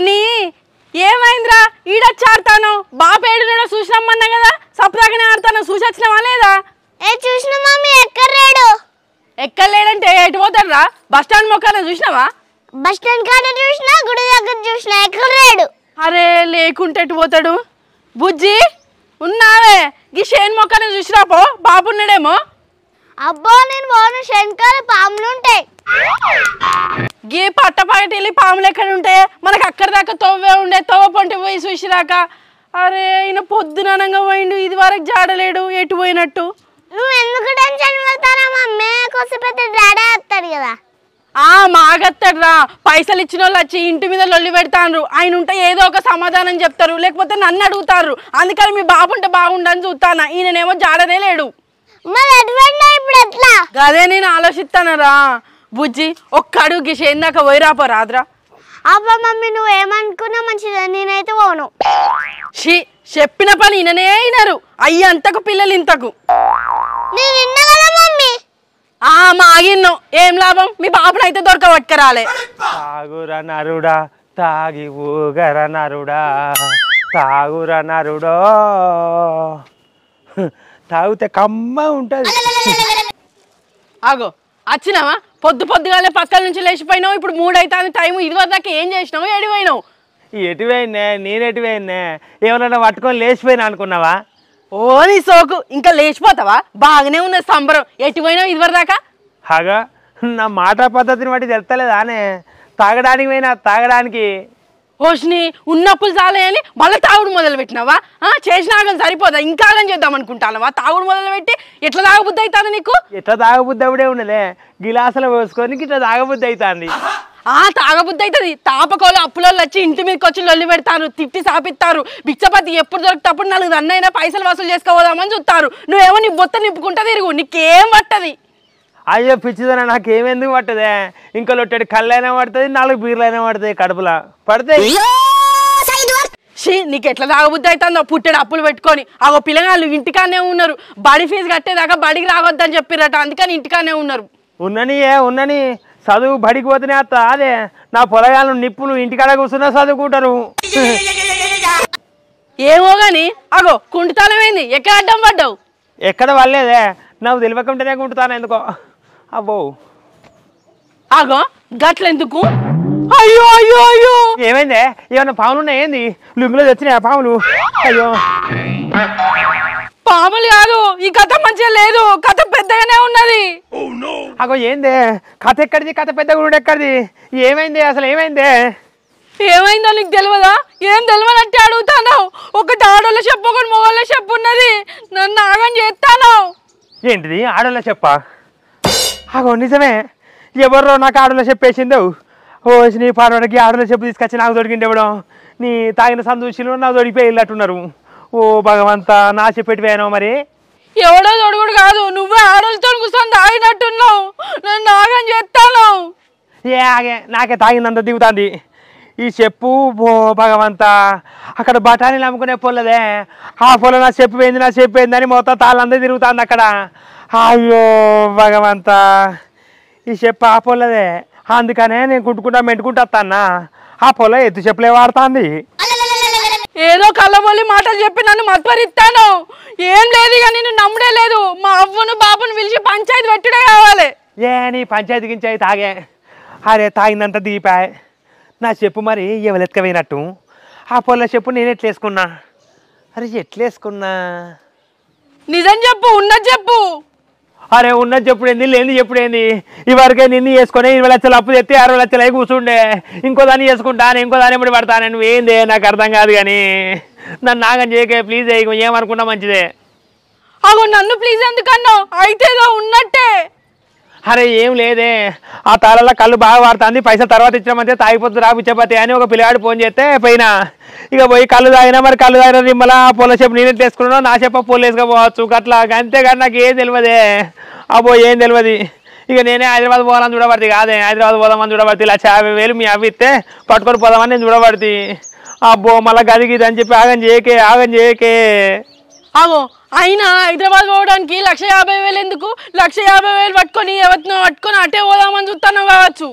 కానీ ఏమైందిరా ఈడొచ్చి ఆడతాను బాపేడు చూసినమ్మన్నా కదా సప్తాకనే ఆడతాను చూసి వచ్చినావా లేదా ఏ చూసిన మమ్మీ ఎక్కడ లేడు ఎటు పోతాడురా బస్ స్టాండ్ మొక్కలో చూసినావా బస్ స్టాండ్ కాడ చూసినా గుడి దగ్గర చూసినా ఎక్కర్లేడు అరే లేకుంటే ఎటు పోతాడు బుజ్జి ఉన్నావే గీ షేన్ మొక్కను చూసిరాపో బాబున్నాడేమో అబ్బో నేను పోను శంకర్ పాములు ఉంటాయి గీ పట్ట వెళ్ళి పాములు ఎక్కడ ఉంటాయి మనకు అక్కడ దాకా తవ్వే ఉండే తవ్వ పంట పోయి చూసిరాక అరే ఈయన పొద్దుననంగా పోయిండు ఇది వరకు జాడలేడు ఎటు పోయినట్టు నువ్వు ఎందుకు టెన్షన్ పడతారా కదా ఆ మాగత్తడ్రా పైసలు ఇచ్చిన వాళ్ళు వచ్చి ఇంటి మీద లొల్లి పెడతాను ఆయన ఉంటే ఏదో ఒక సమాధానం చెప్తారు లేకపోతే నన్ను అడుగుతారు అందుకని మీ ఉంటే బాగుండని చూస్తానా ఈయననేమో జాడనే లేడు అదే నేను ఆలోచిస్తానరా బుజ్జి ఒక్క అడుగు ఏందాక పోయిరాపో రాదురా అబ్బా మమ్మీ నువ్వు ఏమనుకున్నా మంచిది నేనైతే పోను షీ చెప్పిన పని ఇననే అయినారు అయ్యి అంతకు పిల్లలు ఇంతకు ఆ మాగిన్నో ఏం లాభం మీ బాబునైతే దొరకబట్టుకరాలే తాగుర నరుడా తాగి ఊగర నరుడా తాగుర నరుడో తాగితే కమ్మ ఉంటుంది ఆగో వచ్చినావా పొద్దు పొద్దుగానే పక్కల నుంచి లేచిపోయినావు ఇప్పుడు మూడైతుంది టైం ఇది వరకు ఏం చేసినావు ఎడివైనావు ఎటువైనా నేను ఎటువైనా ఏమన్నా పట్టుకొని లేచిపోయినా అనుకున్నావా ఓని సోకు ఇంకా లేచిపోతావా బాగానే ఉన్న సంబరం ఎటువైనా ఇది దాకా హాగా నా మాట పద్ధతిని బట్టి తెలుస్తలేదానే తాగడానికి పోయినా తాగడానికి హోష్ని ఉన్నప్పులు చాలే అని మళ్ళీ తాగుడు మొదలు పెట్టినావా చేసిన సరిపోదా ఇంకా ఆగం చేద్దాం అనుకుంటానవా తాగుడు మొదలు పెట్టి ఎట్లా తాగబుద్ధి అవుతుంది నీకు ఎట్లా తాగబుద్ధి అవుడే ఉండలే గిలాసులు పోసుకొని ఇట్లా తాగబుద్ధి అవుతుంది ఆ తాగబుద్ధి అవుతుంది తాపకోలు అప్పులోళ్ళు వచ్చి ఇంటి మీదకి వచ్చి లొల్లి పెడతారు తిట్టి సాపిస్తారు బిచ్చపతి ఎప్పుడు దొరికినప్పుడు నాలుగు అన్నైనా పైసలు వసూలు చేసుకోవదామని చూస్తారు నువ్వేమో నీ బొత్త నింపుకుంటా తిరుగు నీకేం పట్టది అయ్యో పిచ్చిదన నాకు ఏమెందుకు పట్టదే ఇంకా లొట్టడి కళ్ళైనా పడుతుంది నాలుగు బీర్లైనా పడుతుంది కడుపులా పడతాయి నీకు ఎట్లా తాగబుద్ధి అవుతుందో పుట్టడు అప్పులు పెట్టుకొని ఆ పిల్లగాళ్ళు ఇంటికానే ఉన్నారు బడి ఫీజు కట్టేదాకా బడికి అని చెప్పిరట అందుకని ఇంటికానే ఉన్నారు ఉన్నని ఏ ఉన్నని చదువు బడికి పోతే అత్త అదే నా పొలగాళ్ళు నిప్పులు ఇంటికాడ కూర్చున్నా చదువుకుంటారు ఏమో గాని అగో కుంటుతానమైంది ఎక్కడ అడ్డం పడ్డావు ఎక్కడ వాళ్ళేదే నాకు తెలియకుంటేనే కుంటుతాను ఎందుకో అబ్బో ఆగో గట్లెందుకు అయ్యో అయ్యో అయ్యో ఏమైందే ఏమన్నా పాములు ఉన్నాయి ఏంది లుంగిలో తెచ్చినాయి పాములు అయ్యో పాములు కాదు ఈ కథ మంచిగా లేదు కథ పెద్దగానే ఉన్నది అగో ఏందే కథ ఎక్కడిది కథ పెద్ద గుడి ఎక్కడిది ఏమైంది అసలు ఏమైందే ఏమైందో నీకు తెలియదా ఏం తెలియనట్టే అడుగుతాను ఒకటి ఆడోళ్ళ చెప్పు ఒకటి మొగోళ్ళ చెప్పు ఉన్నది నన్ను ఆగం చేస్తాను ఏంటిది ఆడోళ్ళ చెప్పా అగో నిజమే ఎవరో నాకు ఆడలో చెప్పేసిందో ఓ నీ పార్వడికి ఆడలో చెప్పు తీసుకొచ్చి నాకు దొరికింది ఇవ్వడం నీ తాగిన సందూషిలో నాకు దొరికిపోయి వెళ్ళట్టున్నారు ఓ భగవంత నా చెప్పేటి పోయాను మరి ఎవడో దొడుగుడు కాదు నువ్వే ఆడలతో కూర్చొని తాగినట్టున్నావు చెప్తాను ఏ ఆగే నాకే తాగిందంత దిగుతుంది ఈ చెప్పు ఓ భగవంత అక్కడ బఠానీలు అమ్ముకునే పొల్లదే ఆ పొల నా చెప్పు పోయింది నా చెప్పు పోయింది అని మొత్తం తాళ్ళందరూ తిరుగుతుంది అక్కడ అయ్యో భగవంతా ఈ చెప్పు ఆ పొలదే అందుకనే నేను కుట్టుకుంటా మెంటుకుంటా ఆ పొల ఎత్తు చెప్పులే వాడుతుంది ఏదో కళ్ళబొల్లి మాటలు చెప్పి నన్ను మత్పరిస్తాను ఏం లేదు ఇక నేను నమ్మడే లేదు మా అవ్వను బాబును పిలిచి పంచాయతీ పెట్టుడే కావాలి ఏ నీ పంచాయతీ గించాయి తాగే అరే తాగినంత దీపాయ్ నా చెప్పు మరి పోయినట్టు ఆ పొల చెప్పు నేను ఎట్లేసుకున్నా అరే ఎట్లేసుకున్నా నిజం చెప్పు ఉన్నది చెప్పు అరే ఉన్నది చెప్పుడేంది లేని చెప్పుడేంది ఇవరకే నిన్ను వేసుకొని ఇరవై లక్షలు అప్పు తెస్తే అరవై లక్షలు అయి కూర్చుండే ఇంకో దాన్ని చేసుకుంటాను ఇంకో దాన్ని ఎప్పుడు పడతాను ఏంది నాకు అర్థం కాదు కానీ నన్ను నాగం చేయకే ప్లీజ్ ఏమనుకున్నా మంచిదే అగో నన్ను ప్లీజ్ ఎందుకన్నా అయితే ఉన్నట్టే అరే ఏం లేదే ఆ తాళల్లో కళ్ళు బాగా వాడుతుంది పైసలు తర్వాత ఇచ్చినామంటే తాగిపోతుంది రా పిచ్చపతి అని ఒక పిల్లవాడు ఫోన్ చేస్తే పోయినా ఇక పోయి కళ్ళు తాగినా మరి కళ్ళు తాగిన రిమ్మల ఆ పొల చెప్పు నేనే ఎట్లేసుకున్నాను నా చెప్ప పూలు వేసుకపోవచ్చు అట్లా అంతేగాని నాకు ఏం తెలియదే అబ్బో ఏం తెలియదు ఇక నేనే హైదరాబాద్ పోదామని చూడబడి కాదే హైదరాబాద్ పోదామని చూడబడి లక్ష యాభై వేలు మీ అవి ఇస్తే పట్టుకొని పోదామని నేను చూడబడి అబ్బో మళ్ళీ గదిగిదని చెప్పి ఆగం చేయకే ఆగం చేయకే ఆగో అయినా హైదరాబాద్ పోవడానికి లక్ష యాభై వేలు ఎందుకు లక్ష యాభై వేలు పట్టుకొని ఎవరినో పట్టుకొని అటే పోదామని చూస్తాను కావచ్చు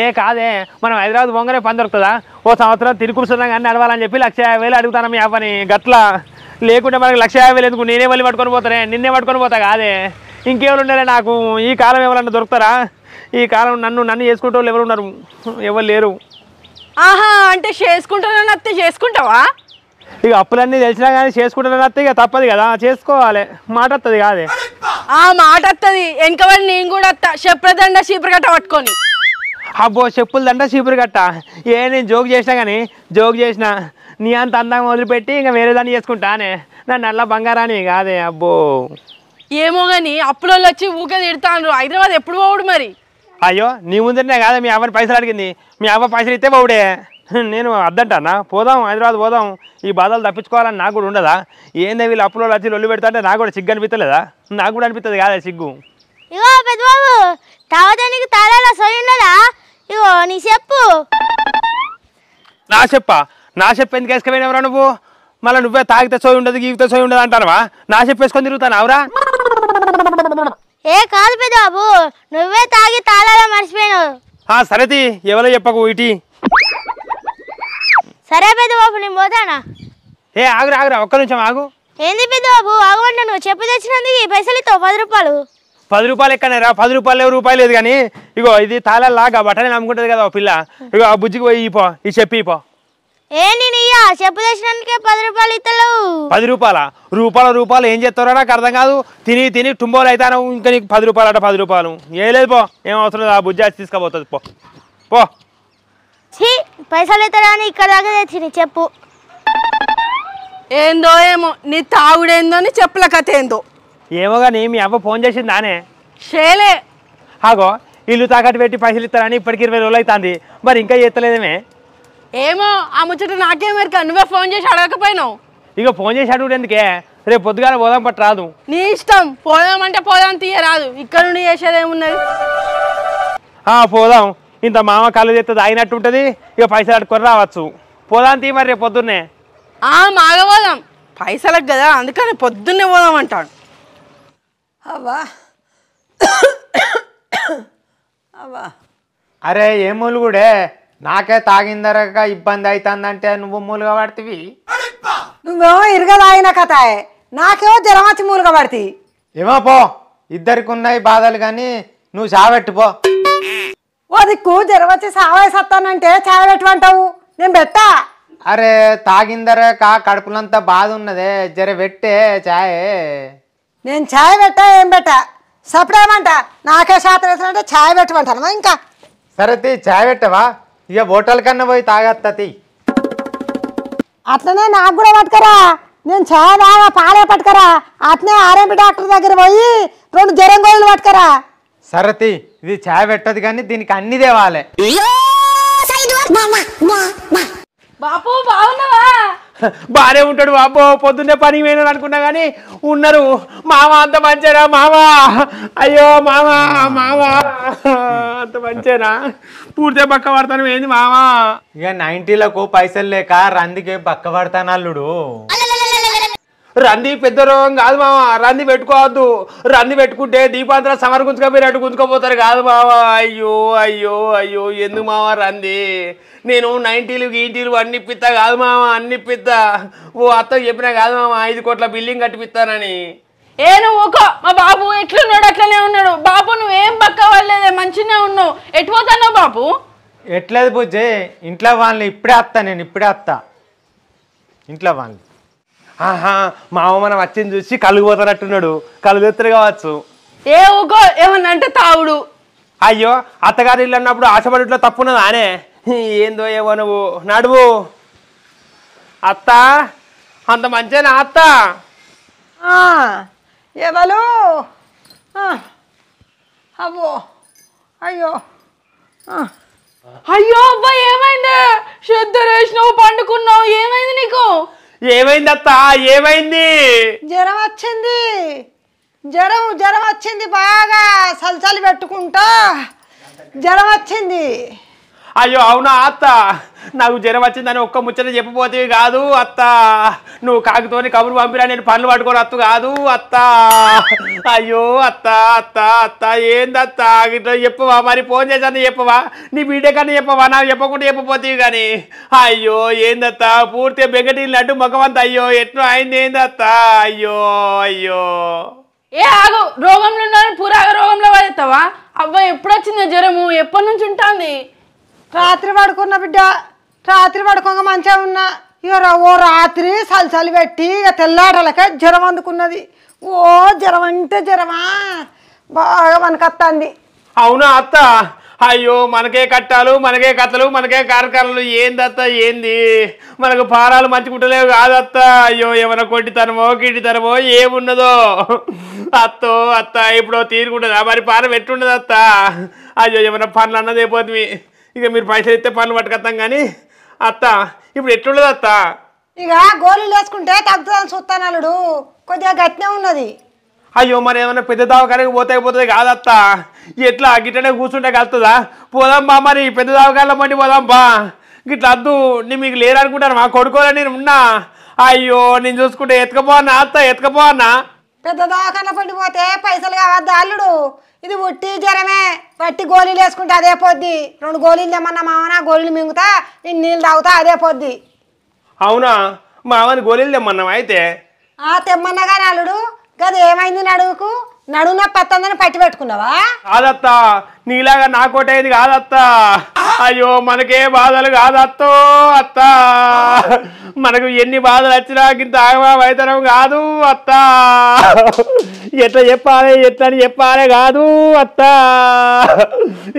ఏ కాదే మనం హైదరాబాద్ పోగానే పని దొరుకుతుందా ఓ సంవత్సరం తిరుగుతున్నాం కానీ నడవాలని చెప్పి లక్ష యాభై వేలు అడుగుతాను యా పని గట్లా లేకుంటే మనకి లక్ష యాభై వేలు ఎందుకు నేనే మళ్ళీ పట్టుకొని పోతానే నిన్నే పట్టుకొని పోతా కాదే ఇంకేమైనా ఉండాలి నాకు ఈ కాలం ఎవరన్నా దొరుకుతారా ఈ కాలం నన్ను నన్ను చేసుకుంటే వాళ్ళు ఎవరు ఉన్నారు ఎవరు లేరు ఆహా అంటే చేసుకుంటానని అత్తే చేసుకుంటావా ఇక అప్పులన్నీ తెలిసినా కానీ చేసుకుంటాను అత్తే ఇక తప్పదు కదా చేసుకోవాలి మాట వస్తుంది కాదే ఆ మాట వస్తుంది వెనకబడి నేను కూడా వస్తా చెప్పదండ చీపురు కట్ట పట్టుకొని అబ్బో చెప్పులు దండ చీపురు కట్ట ఏ నేను జోక్ చేసినా కానీ జోక్ చేసిన నీ అంత అందంగా వదిలిపెట్టి ఇంకా వేరే దాన్ని చేసుకుంటానే నా నల్ల బంగారాన్ని కాదే అబ్బో ఏమో కానీ అప్పులలో వచ్చి ఊకే తిడతాను హైదరాబాద్ ఎప్పుడు పోవుడు మరి అయ్యో నీ ముందరనే కాదా మీ అవ్వని పైసలు అడిగింది మీ అవ్వ పైసలు ఇస్తే పోవుడే నేను అద్దంటానా పోదాం హైదరాబాద్ పోదాం ఈ బాధలు తప్పించుకోవాలని నాకు కూడా ఉండదా ఏందే వీళ్ళు అప్పులో వచ్చి లొల్లు పెడతా అంటే నాకు కూడా సిగ్గు అనిపిస్తలేదా నాకు కూడా అనిపిస్తుంది కాదా సిగ్గు ఇగో పెద్దబాబు తాగడానికి తాళాల సరి ఉన్నదా ఇగో నీ చెప్పు నా చెప్పా నా చెప్పు ఎందుకు ఎవరా నువ్వు మళ్ళీ నువ్వే తాగితే సోయి ఉండదు గీగితే సోయి ఉండదు అంటారా నా వేసుకొని తిరుగుతాను అవరా ఏ కాదు పెద్దబాబు నువ్వే తాగి తాళాల మర్చిపోయినావు సరేది ఎవరో చెప్పకు ఇటీ సరే పెద్ద బాబు నేను పోతానా ఏ ఆగురా ఆగురా ఒక్క నిమిషం ఆగు ఏంది పెద్ద బాబు ఆగమంటా నువ్వు చెప్పు తెచ్చినందుకు ఈ పైసలు ఇస్తావు పది రూపాయలు పది రూపాయలు ఎక్కడరా పది రూపాయలు రూపాయలు లేదు కానీ ఇగో ఇది తాళాలు లాగా బట్టని అమ్ముకుంటుంది కదా పిల్ల ఇగో ఆ బుజ్జికి పోయి పో ఈ చెప్పి పో ఏంది నీయా చెప్పు తెచ్చినందుకే పది రూపాయలు ఇస్తలేవు పది రూపాయల రూపాయల రూపాయలు ఏం చేస్తారో నాకు అర్థం కాదు తిని తిని టుంబోలు అవుతాను ఇంకా నీకు పది రూపాయలు అట పది రూపాయలు ఏం లేదు పో ఏం అవసరం లేదు ఆ బుజ్జి తీసుకోబోతుంది పో పో ఛీ పైసలు ఎత్తడానికి ఇక్కడ దాకా తెచ్చింది చెప్పు ఏందో ఏమో నీ తాగుడేందో అని చెప్పుల కథ ఏందో ఏమో కానీ మీ అవ్వ ఫోన్ చేసింది దానే షేలే ఆగో ఇల్లు తాకట్టు పెట్టి పైసలు ఇస్తారని ఇప్పటికి ఇరవై రోజులు అవుతుంది మరి ఇంకా చేస్తలేదేమే ఏమో ఆ ముచ్చట నాకేం ఎరక నువ్వే ఫోన్ చేసి అడగకపోయినావు ఇక ఫోన్ చేసి అడుగుడు ఎందుకే రేపు పొద్దుగాల పోదాం పట్టు రాదు నీ ఇష్టం పోదాం అంటే పోదాం తీయరాదు ఇక్కడ నుండి చేసేదేమున్నది ఆ పోదాం ఇంత మామ కళ్ళు చేస్తే తాగినట్టు ఉంటుంది ఇక పైసలు అట్టుకొని రావచ్చు పోదాంతి మరి రేపు పొద్దున్నే మాగపోదాం పైసలకు కదా అందుకని పొద్దున్నే పోదాం అంటాడు అవ్వా అవ్వా అరే ఏ మూలుగుడే నాకే తాగిందరక ఇబ్బంది అవుతుందంటే నువ్వు మూలుగా పడుతుంది నువ్వేమో ఇరగలాగిన కథ నాకేమో జలమచ్చి మూలుగా పడుతుంది ఏమో పో ఇద్దరికి ఉన్నాయి బాధలు కానీ నువ్వు చావెట్టుపో ఓ దిక్కు జరవచ్చి సావేసత్తానంటే చాయ్ పెట్టమంటావు నేను పెట్టా అరే తాగిందరే కా కడుపులంతా బాధ ఉన్నదే జర పెట్టే చాయ్ నేను చాయ్ పెట్టా ఏం పెట్టా సపరేమంట నాకే శాతం అంటే చాయ్ పెట్టమంటాను ఇంకా సరే తీ చాయ్ పెట్టవా ఇక హోటల్ కన్నా పోయి తాగత్తా తీ అట్లనే నాకు కూడా పట్టుకరా నేను చాయ్ బాగా పాలే పట్టుకరా అట్నే ఆర్ఎంపి డాక్టర్ దగ్గర పోయి రెండు జరంగోళ్ళు పట్టుకరా సరతి ఇది చాయ్ పెట్టదు కానీ దీనికి అన్ని తేవాలి బాపు బాగున్నావా బానే ఉంటాడు బాబో పొద్దున్నే పని వేయను అనుకున్నా కానీ ఉన్నారు మామ అంత మంచేరా మామా అయ్యో మామా మామా అంత మంచేనా పూర్తిగా పక్క పడతాను ఏంది మామా ఇక నైన్టీలకు పైసలు లేక రందికి పక్క పడతాను అల్లుడు రంది పెద్ద రోగం కాదు మామ రంది పెట్టుకోవద్దు రంది పెట్టుకుంటే దీపాంతరం సమర గుంజుక మీరు అటు గుంజుకోపోతారు కాదు మామ అయ్యో అయ్యో అయ్యో ఎందుకు మామ రంది నేను నైంటీలు గీంటీలు అన్ని పిత్త కాదు మామ అన్ని పిత్త ఓ అత్త చెప్పినా కాదు మామ ఐదు కోట్ల బిల్డింగ్ కట్టిపిస్తానని ఏ నువ్వు మా బాబు ఎట్లున్నాడు అట్లనే ఉన్నాడు బాబు నువ్వేం పక్క వాళ్ళదే మంచిగా ఉన్నావు ఎటు బాబు ఎట్లేదు పూజే ఇంట్లో వాళ్ళని ఇప్పుడే అత్తా నేను ఇప్పుడే అత్తా ఇంట్లో వాళ్ళని ఆహా మా మనం వచ్చింది చూసి కలుగుపోతానట్టున్నాడు కలుగుతారు కావచ్చు ఏ ఊకో ఏమన్నా అంటే తావుడు అయ్యో అత్తగారి ఇల్లు అన్నప్పుడు ఆశపడిట్లో తప్పున్నది ఆనే ఏందో ఏమో నువ్వు నడువు అత్త అంత మంచేనా అత్త ఎవరు అబ్బో అయ్యో అయ్యో అబ్బా ఏమైంది శుద్ధ రేసినావు పండుకున్నావు ఏమైంది నీకు ఏమైంది అత్త ఏమైంది జ్వరం వచ్చింది జ్వరం జ్వరం వచ్చింది బాగా సలసలు పెట్టుకుంటా జ్వరం వచ్చింది అయ్యో అవునా అత్త నాకు జ్వరం వచ్చిందని ఒక్క ముచ్చట చెప్పబోతే కాదు అత్త నువ్వు కాకుతోని కబురు పంపినా నేను పనులు పట్టుకోని అత్త కాదు అత్త అయ్యో అత్త అత్త అత్త ఏందత్త ఇట్లా చెప్పవా మరి ఫోన్ చేశాను చెప్పవా నీ వీడియో కన్నా చెప్పవా నాకు చెప్పకుండా చెప్పబోతే కానీ అయ్యో ఏందత్త పూర్తిగా బెంగటీళ్ళంటూ మగవంత అయ్యో ఎట్లా అయింది ఏందత్త అయ్యో అయ్యో ఏ ఆగు రోగంలో పురాగ రోగంలో వాడేస్తావా అవ్వ ఎప్పుడొచ్చిందో జ్వరము ఎప్పటి నుంచి ఉంటుంది రాత్రి పడుకున్న బిడ్డ రాత్రి పడుకోక మంచిగా ఉన్నా ఇక ఓ రాత్రి సలసలు పెట్టి ఇక తెల్లాడలకే జ్వరం అందుకున్నది ఓ జ్వరం అంటే జ్వరమా బాగా మనకత్తంది అవునా అత్త అయ్యో మనకే కట్టాలు మనకే కథలు మనకే కార్యక్రమాలు అత్త ఏంది మనకు పారాలు మంచుకుంటలేవు అత్త అయ్యో ఏమైనా కొట్టితనమో కిటితనమో ఏమున్నదో అత్తో అత్త ఇప్పుడు తీరుకుంటుందా మరి పార ఎట్టుండదు అత్త అయ్యో ఏమైనా పనులు అన్నదే అయిపోతుంది ఇక మీరు పైసలు ఇస్తే పనులు పట్టుకొస్తాం కానీ అత్త ఇప్పుడు ఎట్లుండదు అత్త ఇక గోళీలు వేసుకుంటే తగ్గుతుందని చూస్తాను అల్లుడు కొద్దిగా గట్టినే ఉన్నది అయ్యో మరి ఏమైనా పెద్ద దవాఖానకి పోతే పోతుంది కాదత్త ఎట్లా గిట్టనే కూర్చుంటే కలుతుందా పోదాం బా మరి పెద్ద దావకాల మండి పోదాం బా గిట్లా అద్దు నేను మీకు లేరనుకుంటాను మా కొడుకోలే నేను ఉన్నా అయ్యో నేను చూసుకుంటే ఎత్తుకపోనా అత్త ఎత్తుకపోనా పెద్ద దవాఖాన పడిపోతే పైసలు కావద్దు అల్లుడు ఇది ఉట్టి జ్వరమే పట్టి గోళీలు వేసుకుంటే అదే పొద్ది రెండు గోళీలు ఏమన్నా మావనా గోళీలు మింగుతా నేను నీళ్ళు తాగుతా అదే పొద్ది అవునా మావని గోళీలు తెమ్మన్నా అయితే ఆ తెమ్మన్నా కానీ అల్లుడు గది ఏమైంది నడువుకు నడున పత్తందని పట్టి పెట్టుకున్నావా కాదత్తా నీలాగా నా కోటేది కాదత్తా అయ్యో మనకే బాధలు కాదత్తో అత్తా మనకు ఎన్ని బాధలు వచ్చినా ఇంత ఆగమా వైతరం కాదు అత్తా ఎట్లా చెప్పాలి ఎట్లా అని చెప్పాలి కాదు అత్త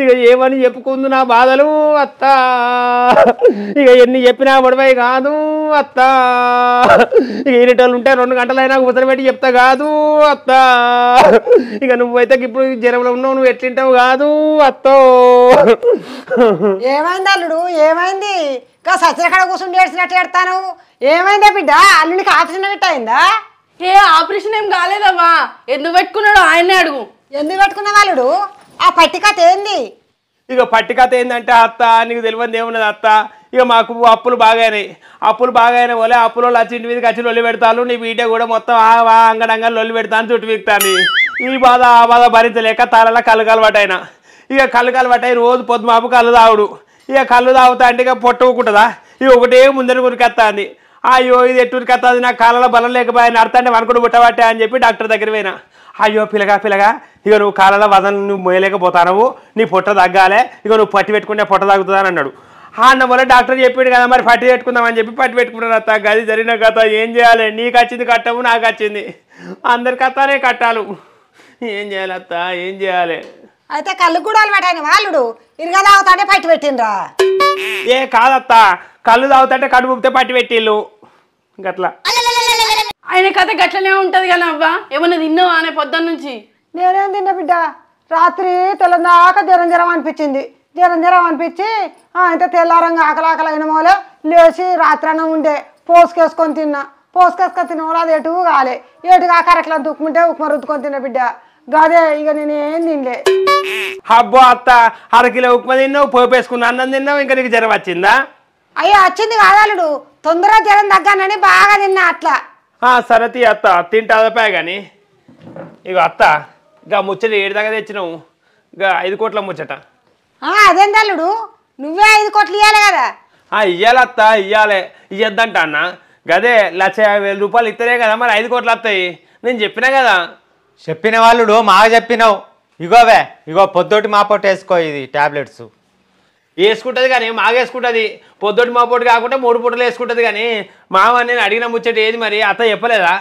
ఇక ఏమని చెప్పుకుంది నా బాధలు అత్త ఇక ఎన్ని చెప్పినా పడిపోయి కాదు అత్త ఇక టోళ్ళు ఉంటే రెండు గంటలైనా ఉసరి పెట్టి చెప్తా కాదు అత్త ఇక నువ్వైతే ఇప్పుడు జనంలో ఉన్నావు నువ్వు ఎట్లింటావు కాదు అత్తో ఏమైంది అల్లుడు ఏమైంది ఇంకా సచిన కూర్చుని ఏడ్చినట్టు ఏడతాను ఏమైందా బిడ్డ అల్లుడికి ఆఫీస్ ఉన్నట్టు అయిందా ఏ ఆపరేషన్ ఏం కాలేదవ్వా ఎందుకు పెట్టుకున్నాడు ఆయనే అడుగు ఎందుకు పెట్టుకున్న వాళ్ళు ఆ పట్టికత ఏంది ఇక పట్టికత ఏంటంటే అత్త నీకు తెలియదు ఏమున్నది అత్త ఇక మాకు అప్పులు బాగానే అప్పులు బాగానే పోలే అప్పులు వచ్చి ఇంటి మీదకి వచ్చి లొల్లి పెడతాను నీ బిడ్డ కూడా మొత్తం ఆ అంగడంగా లొల్లి పెడతాను చుట్టు వీక్తాను ఈ బాధ ఆ బాధ భరించలేక తలలా కళ్ళు కలవాటైనా ఇక కళ్ళు కలవాటై రోజు పొద్దు మాపు కళ్ళు తాగుడు ఇక కళ్ళు తాగుతా అంటే ఇక పొట్టుకుంటుందా ఇక ఒకటే ముందర అంది అయ్యో ఇది ఎటువంటి కథ అది నాకు కాలంలో బలం లేకపోయా నడతాంటే వనకుడు పుట్టబట్టే అని చెప్పి డాక్టర్ దగ్గర పోయినా అయ్యో పిలగా పిలగా ఇక నువ్వు కాలంలో వదన నువ్వు మోయలేకపోతావు నీ పొట్ట తగ్గాలే ఇక నువ్వు పట్టి పెట్టుకుంటే పొట్ట తగ్గుతుందని అన్నాడు అన్న వల్ల డాక్టర్ చెప్పాడు కదా మరి పట్టి పెట్టుకుందామని చెప్పి పట్టి పెట్టుకున్నాను అత్త గది జరిగిన కథ ఏం చేయాలి నీకు వచ్చింది కట్టవు నాకు వచ్చింది అందరి కథనే కట్టాలు ఏం చేయాలి అత్త ఏం చేయాలి అయితే కళ్ళు కూడా అలవాటు ఆయన వాళ్ళు ఇరుగా తాగుతానే పట్టి పెట్టిండ్రా ఏ కాదత్తా కళ్ళు తాగుతాంటే కడుపుతే పట్టి పెట్టిళ్ళు గట్లా ఆయన కథ గట్లనే ఉంటది కానీ అవ్వా ఏమన్నా తిన్నావా అనే పొద్దున్న నుంచి నేనేం తిన్న బిడ్డ రాత్రి తెల్లందాక జ్వరం జ్వరం అనిపించింది జ్వరం జ్వరం అనిపించి అయితే తెల్లారంగా ఆకలి ఆకలి అయిన మోలే లేచి రాత్రి అన్నం ఉండే పోసుకేసుకొని తిన్నా పోసుకేసుకొని తినవడం అది ఎటు కాలే ఎటుగా కరెక్ట్లో దుక్కుంటే ఉప్మా రుద్దుకొని తిన్న బిడ్డ గదే ఇక నేనేం తినలే అబ్బో అత్త అరకిలో ఉప్మా తిన్నావు పోపేసుకున్నా అన్నం తిన్నావు ఇంకా నీకు జ్వరం వచ్చిందా అయ్యా వచ్చింది కాదాలుడు తొందరగా జ్వరం తగ్గానని బాగా తిన్నా అట్లా సరతి తీ అత్త తింటే అదపాయ కానీ ఇక అత్త ఇక ముచ్చట ఏడు దగ్గర తెచ్చినావు ఇక ఐదు కోట్ల ముచ్చట అదేం తల్లుడు నువ్వే ఐదు కోట్లు ఇవ్వాలి కదా అత్త ఇయ్యాలి ఇయ్యద్దంట అన్న గదే లక్ష యాభై వేల రూపాయలు ఇస్తారే కదా మరి ఐదు కోట్లు వస్తాయి నేను చెప్పినా కదా చెప్పిన వాళ్ళు మాకు చెప్పినావు ఇగోవే ఇగో పొద్దుటి మా ఇది టాబ్లెట్స్ వేసుకుంటుంది కానీ మాగేసుకుంటుంది పొద్దుటి మా పొట్టు కాకుండా మూడు పూటలు వేసుకుంటుంది కానీ మామ నేను అడిగిన ముచ్చట ఏది మరి అత్త చెప్పలేదా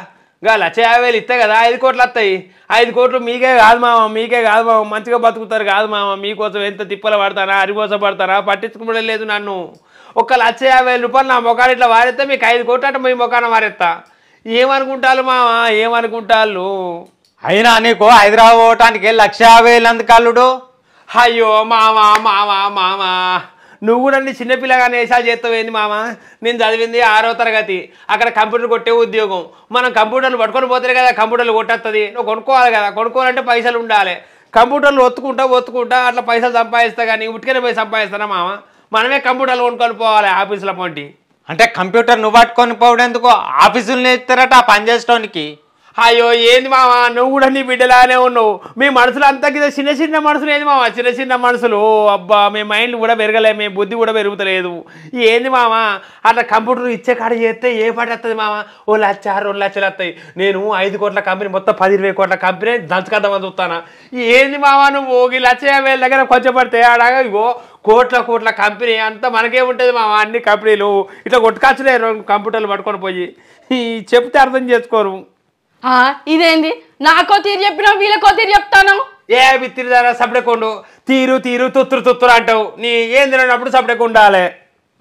ఇంకా లక్ష యాభై వేలు ఇస్తాయి కదా ఐదు కోట్లు వస్తాయి ఐదు కోట్లు మీకే కాదు మామ మీకే కాదు మామ మంచిగా బతుకుతారు కాదు మామ మీకోసం ఎంత తిప్పలు పడతానా అరిమోస పడతానా పట్టించుకోవడం లేదు నన్ను ఒక లక్ష యాభై వేల రూపాయలు నా ముఖాన్ని ఇట్లా వారేస్తా మీకు ఐదు కోట్లు అంటే మీ ముఖాన వారేస్తా ఏమనుకుంటారు మామ ఏమనుకుంటారు అయినా నీకు హైదరాబాద్ పోవటానికి లక్ష యాభై వేలు అందుకల్లుడు అయ్యో మామా మామా మామా నువ్వు నన్ను చిన్నపిల్లగా నేసాలు చేస్తావేంది మామ నేను చదివింది ఆరో తరగతి అక్కడ కంప్యూటర్ కొట్టే ఉద్యోగం మనం కంప్యూటర్లు పట్టుకొని పోతే కదా కంప్యూటర్లు కొట్టేస్తుంది నువ్వు కొనుక్కోవాలి కదా కొనుక్కోవాలంటే పైసలు ఉండాలి కంప్యూటర్లు ఒత్తుకుంటా ఒత్తుకుంటా అట్లా పైసలు సంపాదిస్తా కానీ ఉట్టికనే పోయి సంపాదిస్తానా మామ మనమే కంప్యూటర్లు కొనుక్కొని పోవాలి ఆఫీసుల పొంటి అంటే కంప్యూటర్ నువ్వు పట్టుకొని పోవడం ఎందుకు ఆఫీసులు నేర్తారట ఆ పనిచేసేటోనికి అయ్యో ఏంది మావా నువ్వు కూడా నీ బిడ్డలానే ఉన్నావు మీ మనసులు అంతా కింద చిన్న చిన్న మనసులు ఏంది మావా చిన్న చిన్న మనసులు అబ్బా మీ మైండ్ కూడా పెరగలే మీ బుద్ధి కూడా పెరుగుతలేదు ఏంది మావా అట్లా కంప్యూటర్ ఇచ్చే కాడ చేస్తే ఏ పాట వస్తుంది మావా ఓ లచ్చ రెండు లక్షలు వస్తాయి నేను ఐదు కోట్ల కంపెనీ మొత్తం పది ఇరవై కోట్ల కంపెనీ దంచుకద్దామని చూస్తానా ఏంది మావా నువ్వు ఈ లక్ష యాభై దగ్గర కొంచెం పడితే అడగా ఇగో కోట్ల కోట్ల కంపెనీ అంతా మనకే ఉంటుంది మావా అన్ని కంపెనీలు ఇట్లా కొట్టుకొచ్చలే కంప్యూటర్లు పట్టుకొని పోయి చెప్తే అర్థం చేసుకోరు ఇదేంది నాకో తీరు చెప్పినావు వీళ్ళకో తీరు చెప్తాను ఏ ద్వారా సపడకుండు తీరు తీరు తుత్తురు తుత్తురు అంటావు నీ ఏం తినప్పుడు సపడకు ఉండాలి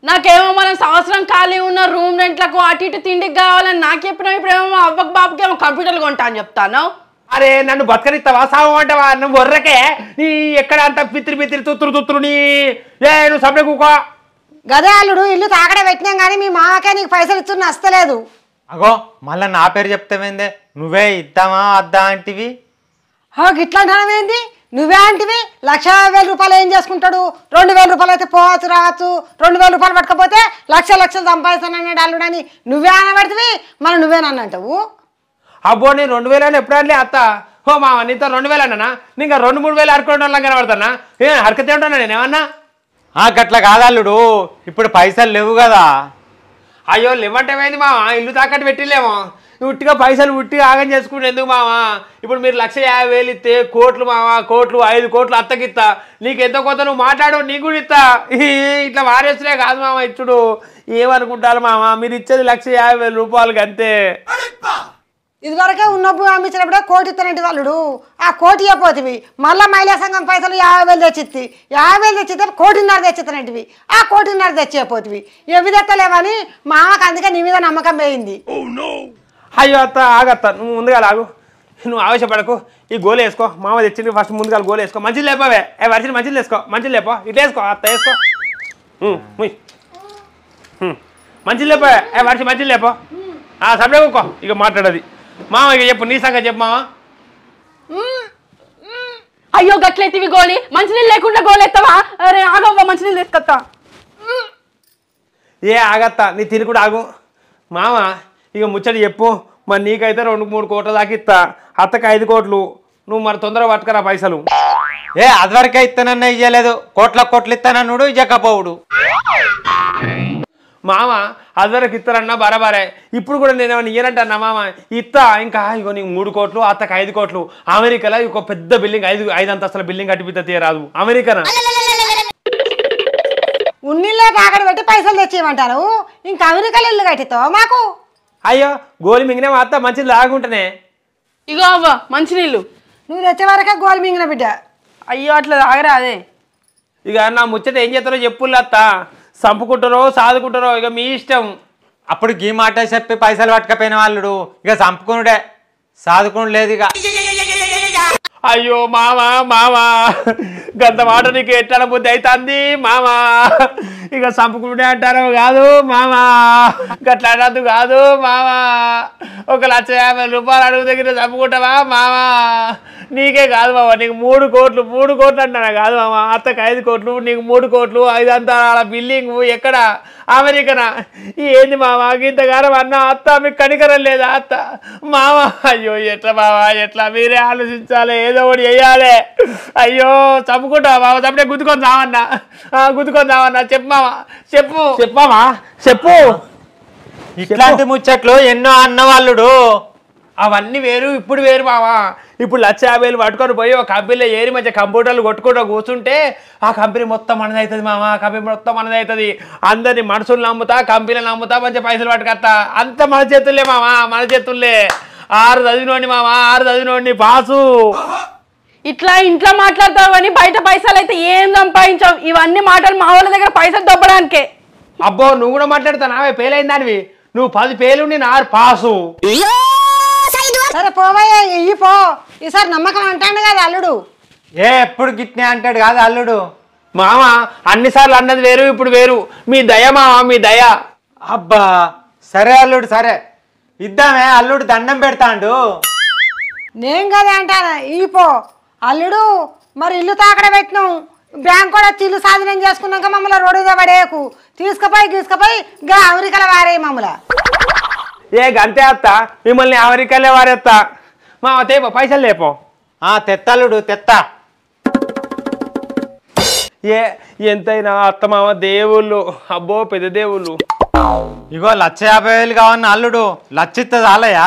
నాకేమో మనం సంవత్సరం ఖాళీ ఉన్న రూమ్ రెంట్లకు అటు ఇటు తిండికి కావాలని నాకు చెప్పినావు ఇప్పుడేమో అవ్వకు బాబుకి ఏమో కంప్యూటర్లు కొంటా అని చెప్తాను అరే నన్ను బతకరిస్తావా సావం అంటావా నువ్వు బొర్రకే నీ ఎక్కడ అంత పిత్రి పిత్రి తుత్తురు తుత్తురు నీ ఏ నువ్వు సపడకుకో గదే అల్లుడు ఇల్లు తాకడ పెట్టినాం కానీ మీ మామకే నీకు పైసలు ఇచ్చున్న అస్తలేదు అగో మళ్ళీ నా పేరు చెప్తామేందే నువ్వే ఇద్దామా వద్దా అంటివి హో గిట్లా ఏంది నువ్వే అంటివి లక్ష వేల రూపాయలు ఏం చేసుకుంటాడు రెండు వేల రూపాయలు అయితే పోవచ్చు రావచ్చు రెండు వేల రూపాయలు పట్టకపోతే లక్ష లక్షలు సంపాదిస్తానన్నాడు అల్లుడు అని నువ్వే అనబెడితే మరి నువ్వేనన్నంటావు అబ్బో నేను రెండు వేలు ఎప్పుడు అనలే అత్త ఓ మా నీతో రెండు వేలు అన్నా ఇంకా రెండు మూడు వేలు అరకు వల్ల కనబడతానా ఏ అరకతే ఉంటానా నేను ఏమన్నా గట్ల కాదల్లుడు ఇప్పుడు పైసలు లేవు కదా అయ్యో లేవంటే పోయింది మా ఇల్లు తాకట్టు పెట్టిలేమో నువ్వు ఉట్టిగా పైసలు ఉట్టి ఆగం చేసుకుంటే ఎందుకు మావా ఇప్పుడు మీరు లక్ష యాభై వేలు ఇస్తే కోట్లు మావా కోట్లు ఐదు కోట్లు అత్తకిస్తా నీకు ఎంతో కొత్త నువ్వు మాట్లాడు నీకు కూడా ఇస్తా ఇట్లా వారేసులే కాదు మామ ఇచ్చుడు ఏమనుకుంటారు మామ మీరు ఇచ్చేది లక్ష యాభై వేల రూపాయలకి అంతే ఇదివరకే ఉన్నప్పుడు అమ్మించినప్పుడే కోటి ఇస్తానంటే వాళ్ళు ఆ కోటి అయిపోతుంది మళ్ళీ మహిళా సంఘం పైసలు యాభై వేలు తెచ్చిద్ది యాభై వేలు తెచ్చితే కోటిన్నర తెచ్చిస్తానంటివి ఆ కోటిన్నర తెచ్చేపోతివి ఎవి తెత్తలేవని మామకు అందుకే నీ మీద నమ్మకం పోయింది oh, అయ్యో అత్త ఆగత్త నువ్వు ముందుగా లాగు నువ్వు ఆవేశపడకు ఈ గోలు వేసుకో మామ తెచ్చింది ఫస్ట్ ముందుగా గోలు వేసుకో మంచిది లేపవే ఏ వరిసిన మంచిది వేసుకో మంచిది లేపో ఇటు వేసుకో అత్త వేసుకో మంచిది లేపవే ఏ వరిసి మంచిది లేపో సపరేట్ కూకో ఇక మాట్లాడది మామ ఇక చెప్పు నీ సంగతి చెప్పు మామ అయ్యో గట్లెత్తివి గోలి మంచినీళ్ళు లేకుండా ఎత్తావా అరే మంచి మంచినీళ్ళు తీసుకొత్తా ఏ ఆగత్తా నీ తిరిగి కూడా ఆగు మామ ఇక ముచ్చట చెప్పు మరి నీకైతే రెండు మూడు కోట్ల దాకా ఇస్తా అత్తకు ఐదు కోట్లు నువ్వు మరి తొందరగా పట్టుకరా పైసలు ఏ అదివరకే ఇస్తానన్న ఇయ్యలేదు కోట్ల కోట్లు ఇస్తానన్నాడు ఇయ్యకపోవుడు మామ అదివరకు ఇస్తారన్నా బరాబరే ఇప్పుడు కూడా నేను ఏమైనా ఇయ్యనంటన్నా మామ ఇస్తా ఇంకా ఇగో నీకు మూడు కోట్లు అత్తకు ఐదు కోట్లు అమెరికాలో ఇంకో పెద్ద బిల్డింగ్ ఐదు ఐదు అంతస్తుల బిల్డింగ్ కట్టిపోతే తీయరాదు అమెరికానా ఉన్నిళ్ళే కాకడ పెట్టి పైసలు తెచ్చేయమంటారు ఇంకా అమెరికాలో ఇల్లు కట్టిస్తావు మాకు అయ్యో గోలి మింగిన అత్త మంచిది లాగుంటనే ఇగో అవ్వ మంచి నీళ్ళు నువ్వు తెచ్చే వరకే గోలి మింగిన బిడ్డ అయ్యో అట్లా తాగరా అదే ఇక నా ముచ్చట ఏం చేస్తారో చెప్పులు అత్త చంపుకుంటారో సాదుకుంటారో ఇక మీ ఇష్టం అప్పుడు గీ మాట చెప్పి పైసలు పట్టకపోయిన వాళ్ళు ఇక చంపుకునుడే సాదుకుని లేదు ఇక అయ్యో మామా మామా గంత మాట నీకు ఎట్లా బుద్ధి అవుతుంది మామా ఇక చంపుకుంటే అంటారో కాదు మామా గట్లా కాదు మామా ఒక లక్ష యాభై రూపాయలు అడుగు దగ్గర చంపుకుంటావా మామా నీకే కాదు బాబా నీకు మూడు కోట్లు మూడు కోట్లు అంటారా కాదు మామా అత్తకు ఐదు కోట్లు నీకు మూడు కోట్లు ఐదంతా బిల్డింగ్ ఎక్కడ అమెరికనా ఏంది మామ ఇంతగానం అన్న అత్త మీకు కనికరం లేదా అత్త మావ అయ్యో ఎట్లా బావా ఎట్లా మీరే ఆలోచించాలి ఏదో ఒకటి వేయాలి అయ్యో చంపుకుంటా మామ చంపడే గుద్దుకొని రావన్నా గుద్దుకొని రావన్నా చెప్పు మామ చెప్పు చెప్పామా చెప్పు ఇట్లాంటి ముచ్చట్లు ఎన్నో అన్నవాళ్ళుడు అవన్నీ వేరు ఇప్పుడు వేరు మావా ఇప్పుడు లక్ష యాభై వేలు పట్టుకొని పోయి ఒక కంపెనీలో ఏరి మధ్య కంప్యూటర్లు కొట్టుకుంటూ కూర్చుంటే ఆ కంపెనీ మొత్తం మనదవుతుంది మామ ఆ కంపెనీ మొత్తం మనదవుతుంది అందరిని మనుషులు నమ్ముతా కంపెనీలు నమ్ముతా మంచి పైసలు పట్టుకొస్తా అంత మన చేతుల్లే మామ మన చేతుల్లే ఆరు చదివినోడిని మామ ఆరు చదివినోడిని పాసు ఇట్లా ఇంట్లో మాట్లాడతావు అని బయట పైసలు అయితే ఏం సంపాదించావు ఇవన్నీ మాటలు మా వాళ్ళ దగ్గర పైసలు దొబ్బడానికే అబ్బో నువ్వు కూడా మాట్లాడతావు నావే పేలైందానివి నువ్వు పది పేలు నేను ఆరు పాసు సరే పోవయ్యా ఇయ్యి పో ఈసారి నమ్మకం అంటాడు కదా అల్లుడు ఏ ఎప్పుడు గిట్నే అంటాడు కాదు అల్లుడు మామ అన్నిసార్లు అన్నది వేరు ఇప్పుడు వేరు మీ దయ మామ మీ దయ అబ్బా సరే అల్లుడు సరే ఇద్దామే అల్లుడు దండం పెడతాండు నేను కదా అంటాను ఇయ్యి పో అల్లుడు మరి ఇల్లు తాకడ పెట్టినాం బ్యాంక్ కూడా తిల్లు సాధనం చేసుకున్నాక మమ్మల్ని రోడ్డు పడేయకు తీసుకుపోయి తీసుకుపోయి గా అమెరికాల వారే మమ్మల్ని ఏ గంతే అత్త మిమ్మల్ని అమెరికాలే వారేస్తా మా తేపో పైసలు లేపో ఆ తెత్తలుడు తెత్త ఏ ఎంతైనా అత్త మామ దేవుళ్ళు అబ్బో పెద్ద దేవుళ్ళు ఇగో లక్ష యాభై వేలు కావాలని అల్లుడు లచ్చిత్తది ఆలయా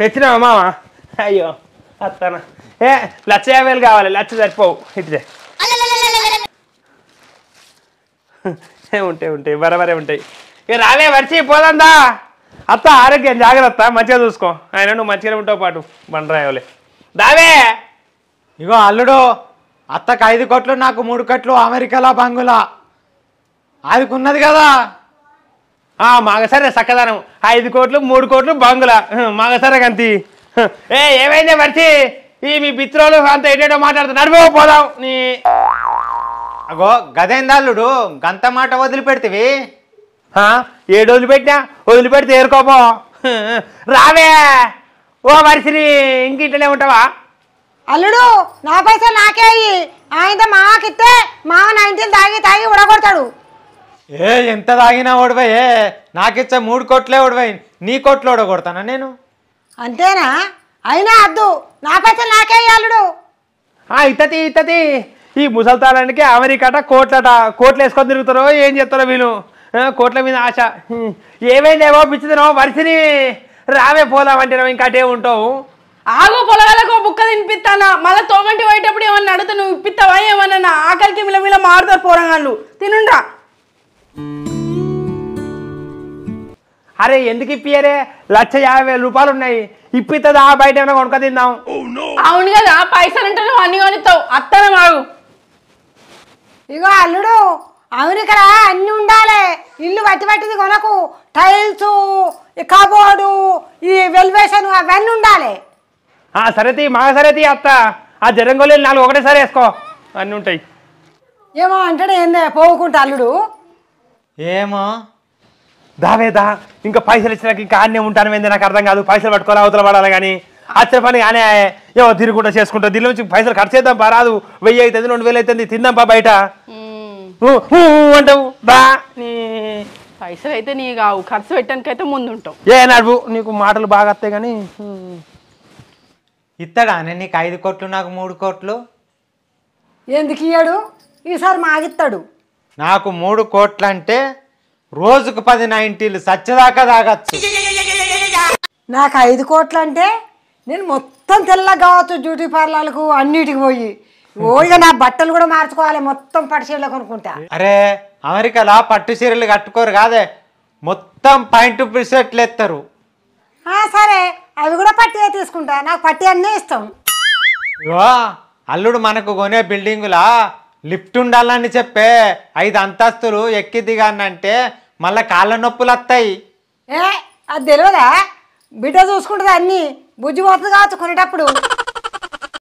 తెచ్చినావా మామ అయ్యో అత్తన ఏ లక్ష యాభై వేలు కావాలి లచ్చ సరిపోవు ఇటుదే ఉంటాయి ఉంటాయి బరబరే ఉంటాయి ఇక రాలే వచ్చి పోదందా అత్త ఆరోగ్యం జాగ్రత్త మంచిగా చూసుకో ఆయన నువ్వు మంచిగా ఉంటావు పాటు బండరాయవులే దావే ఇగో అల్లుడు అత్తకు ఐదు కోట్లు నాకు మూడు కోట్లు అమెరికాలో బంగులా ఆదికున్నది కదా మాగసరే చక్కదనం ఐదు కోట్లు మూడు కోట్లు బంగులా మాగసరే గంతి ఏ ఏమైందే మర్చి ఈ మీ బిత్రోలు అంత ఏంటో మాట్లాడుతున్నారు నడిపో పోదాం నీ అగో అల్లుడు గంత మాట వదిలిపెడితివి ఏడు వదిలిపెట్టినా వదిలిపెట్టి తేరుకోపో రావే ఓ మరిసిని ఇంక ఇంటనే ఉంటావా అల్లుడు నా పైసలు నాకే అయ్యి ఆయనతో మాకిస్తే మా నైన్టీన్ తాగి తాగి ఉడగొడతాడు ఏ ఎంత తాగినా ఓడిపోయే నాకిచ్చే మూడు కోట్లే ఓడిపోయి నీ కోట్లు ఓడగొడతానా నేను అంతేనా అయినా అద్దు నా పైసలు నాకే అల్లుడు ఇతతి ఇతతి ఈ ముసల్తానానికి అమెరికాట కోట్లట కోట్లు వేసుకొని తిరుగుతారో ఏం చెప్తారో వీళ్ళు కోట్ల మీద ఆశ ఏమైందేవో పిచ్చిదనో వరిసిని రావే ఇంకా అటే ఉంటావు ఆగు పొలాలకు బుక్క తినిపిస్తానా మళ్ళీ తోమంటి పోయేటప్పుడు ఏమన్నా అడుగుతా నువ్వు ఇప్పిస్తావా ఏమన్నా ఆకలికి మిలమిల మారుతారు పోరంగాళ్ళు తినుండ్రా అరే ఎందుకు ఇప్పియరే లక్ష యాభై వేల రూపాయలు ఉన్నాయి ఇప్పిస్తుందా బయట ఏమైనా కొనుక తిందాం అవును కదా పైసలు అంటే నువ్వు అన్ని కొనిస్తావు అత్తనే మాగు ఇగో అల్లుడు అవును కదా అన్నీ ఉండాలి ఇల్లు వట్టి వట్టిది కొనకు టైల్స్ కబోర్డు ఈ వెల్వేషన్ అవన్నీ ఉండాలి ఆ సరేతి మా సరేతి అత్త ఆ జరంగోళి నాలుగు ఒకటేసారి వేసుకో అన్నీ ఉంటాయి ఏమో అంటాడు ఏందే పోగుకుంటా అల్లుడు ఏమో దావేదా ఇంకా పైసలు ఇచ్చినాక ఇంకా అన్నీ ఉంటాను ఏంది నాకు అర్థం కాదు పైసలు పట్టుకోవాలి అవతల పడాలి కానీ అచ్చే పని కానీ ఏమో తిరుగుకుంటా చేసుకుంటా దీని నుంచి పైసలు ఖర్చు చేద్దాం రాదు వెయ్యి అవుతుంది రెండు వేలు అవుతుంది తిందాం బయట అంటావు బా నీ పైసలు అయితే నీ కావు ఖర్చు పెట్టడానికైతే ముందుంటావు ఏ నడువు నీకు మాటలు బాగా వస్తాయి కానీ ఇస్తాడా నేను నీకు ఐదు కోట్లు నాకు మూడు కోట్లు ఎందుకు ఇయ్యాడు ఈసారి మాగిస్తాడు నాకు మూడు కోట్లు అంటే రోజుకు పది నైంటీలు సచ్చదాకా తాగచ్చు నాకు ఐదు కోట్లు అంటే నేను మొత్తం తెల్లగా కావచ్చు డ్యూటీ పార్లర్లకు అన్నిటికి పోయి ఓల్డ్ నా బట్టలు కూడా మార్చుకోవాలి మొత్తం పట్టు చీరలు కొనుక్కుంటా అరే అమెరికాలో పట్టు చీరలు కట్టుకోరు కాదే మొత్తం పాయింట్ షర్ట్లు ఎత్తారు సరే అవి కూడా పట్టి తీసుకుంటా నాకు పట్టి అన్నీ ఇష్టం అల్లుడు మనకు కొనే బిల్డింగులా లిఫ్ట్ ఉండాలని చెప్పే ఐదు అంతస్తులు ఎక్కి దిగానంటే మళ్ళా కాళ్ళ నొప్పులు వస్తాయి ఏ అది తెలియదా బిడ్డ చూసుకుంటుంది అన్ని బుజ్జి పోతుంది కావచ్చు కొనేటప్పుడు